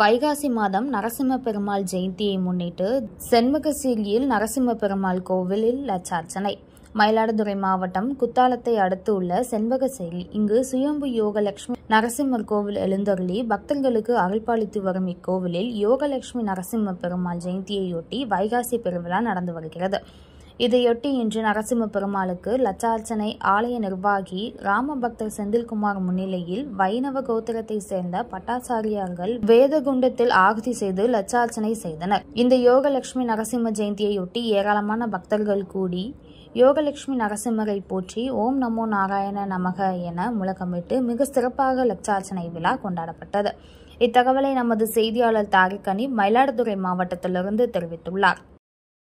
வைகாசி மாதம் நரசிம்ம பெருமாள் ஜெயந்தியை முன்னிட்டு செண்முகசீரியில் நரசிம்ம பெருமாள் கோவிலில் லட்சார்ச்சனை மயிலாடுதுறை மாவட்டம் குத்தாலத்தை அடுத்து உள்ள செண்பகசேரி இங்கு சுயம்பு யோகலட்சுமி நரசிம்மர் கோவில் எழுந்தருளி பக்தர்களுக்கு அருள்பாளித்து வரும் இக்கோவிலில் யோகலட்சுமி நரசிம்ம பெருமாள் ஜெயந்தியையொட்டி வைகாசி பெருவிழா நடந்து வருகிறது இதையொட்டி இன்று நரசிம்ம பெருமாளுக்கு லட்சார்ச்சனை ஆலய நிர்வாகி ராமபக்தர் செந்தில்குமார் முன்னிலையில் வைணவ கோத்திரத்தை சேர்ந்த பட்டாச்சாரியார்கள் வேதகுண்டத்தில் ஆகுதி செய்து லட்சார்ச்சனை செய்தனர் இந்த யோகலட்சுமி நரசிம்ம ஜெயந்தியையொட்டி ஏராளமான பக்தர்கள் கூடி யோகலட்சுமி நரசிம்மரை போற்றி ஓம் நமோ நாராயண நமக என முழக்கமிட்டு மிக சிறப்பாக லட்சார்ச்சனை விழா கொண்டாடப்பட்டது இத்தகவலை நமது செய்தியாளர் தாரிகனி மயிலாடுதுறை மாவட்டத்திலிருந்து தெரிவித்துள்ளார்